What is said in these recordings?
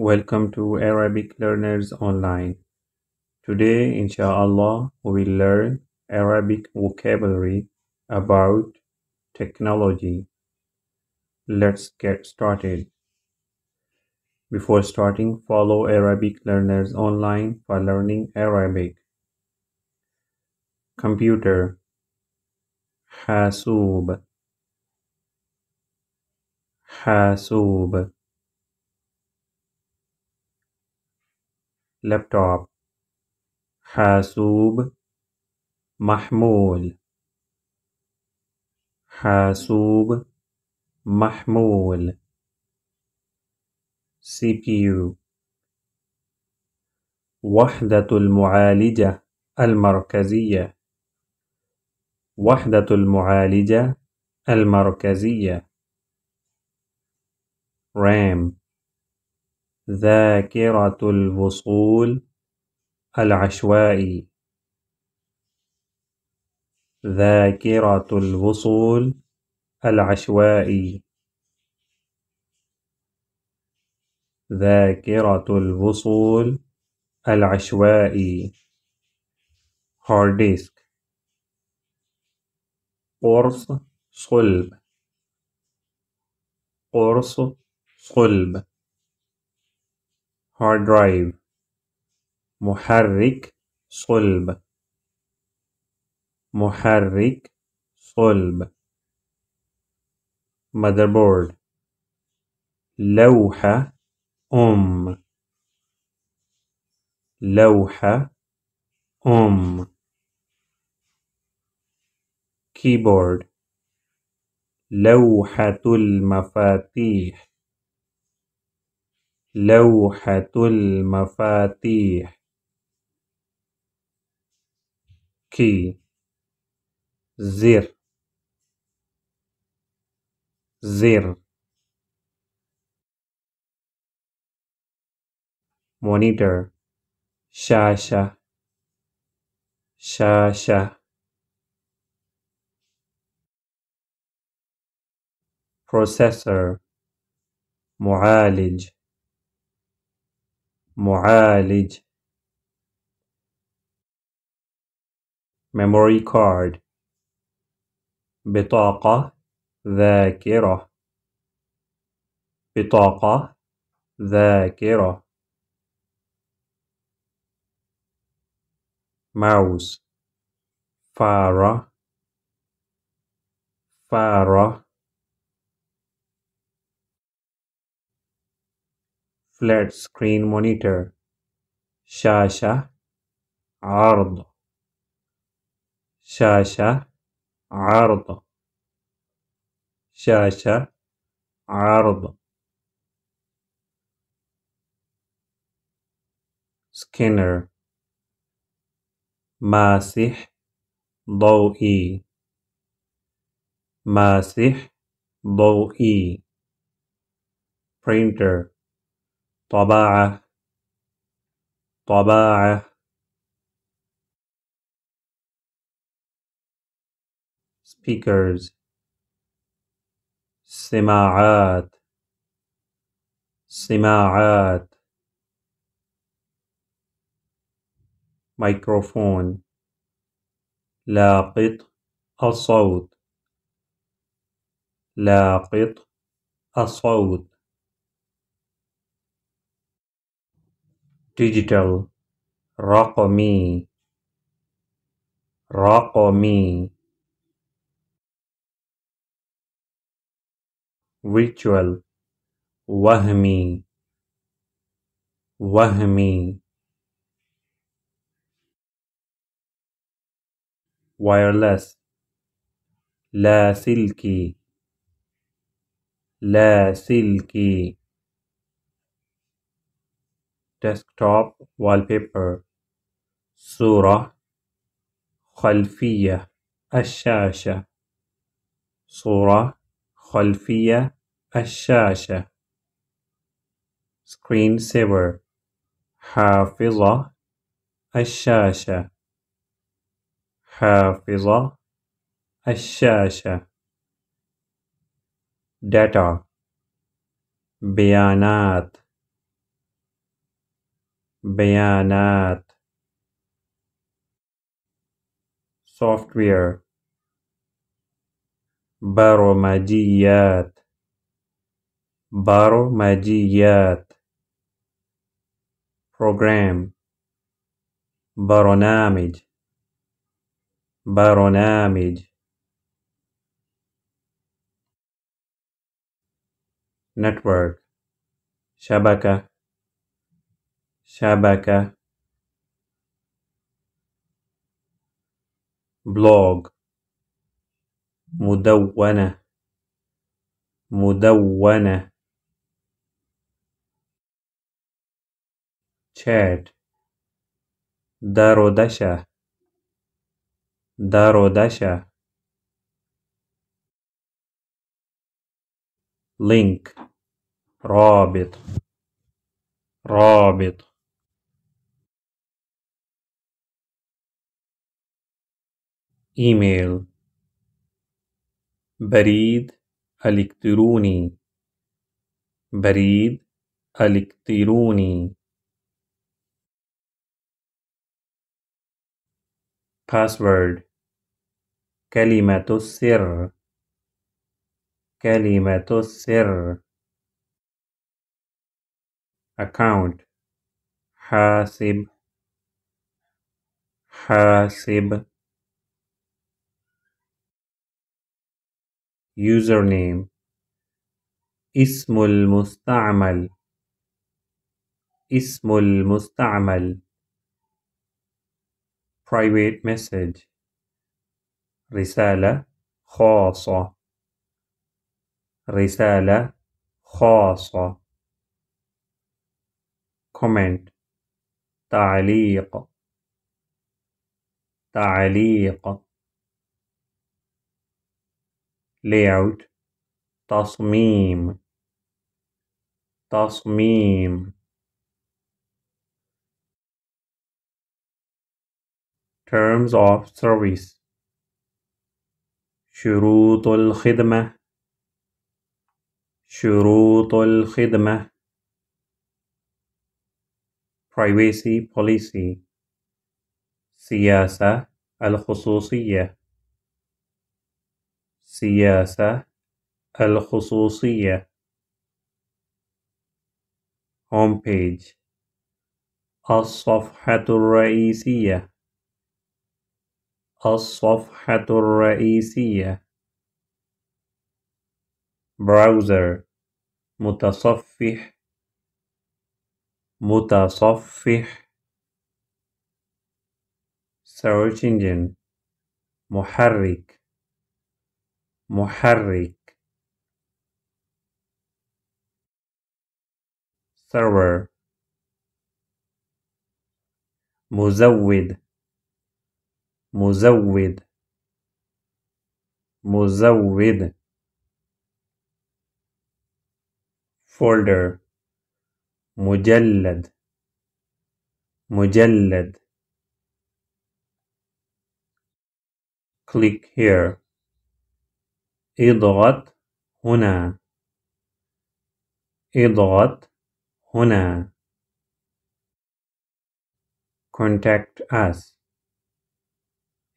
Welcome to Arabic Learners Online. Today, inshallah, we will learn Arabic vocabulary about technology. Let's get started. Before starting, follow Arabic Learners Online for learning Arabic. Computer Hasub Hasub لابتوب حاسوب محمول حاسوب محمول سي بي يو وحدة المعالجة المركزية وحدة المعالجة المركزية رام ذاكرة الوصول العشوائي ذاكرة الوصول العشوائي ذاكرة الوصول العشوائي hard disk قرص صلب قرص صلب hard drive محرك صلب محرك صلب motherboard لوحة أم لوحة أم keyboard لوحة المفاتيح لوحة المفاتيح كي زر زر monitor شاشة شاشة processor معالج معالج memory card بطاقة ذاكرة بطاقة ذاكرة mouse فارة فارة flat screen monitor شاشة عرض شاشة عرض شاشة عرض scanner ماسح ضوئي ماسح ضوئي printer طباعة طباعة speakers سماعات سماعات ميكروفون لاقط الصوت لاقط الصوت digital رقمي رقمي virtual وهمي وهمي wireless لاسلكي لاسلكي desktop wallpaper صورة خلفية الشاشة صورة خلفية الشاشة screen saver حافظة الشاشة حافظة الشاشة data بيانات بيانات software برمجيات برمجيات program برنامج برنامج network شبكة شبكة بلوج مدونة مدونة شات دارودشة دارودشة لينك رابط رابط إيميل بريد إلكتروني بريد إلكتروني باسورد كلمة السر كلمة السر account حاسب حاسب username اسم المستعمل اسم المستعمل private message رسالة خاصة رسالة خاصة comment تعليق تعليق layout تصميم تصميم terms of service شروط الخدمة شروط الخدمة privacy policy سياسة الخصوصية سياسة الخصوصية هوم بيج الصفحة الرئيسية الصفحة الرئيسية Browser متصفح متصفح search engine محرك محرك server مزود مزود مزود folder مجلد مجلد click here اضغط هنا اضغط هنا contact us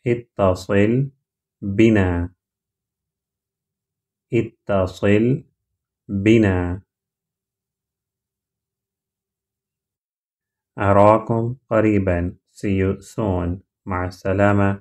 اتصل بنا اتصل بنا أراكم قريبا see you soon مع السلامة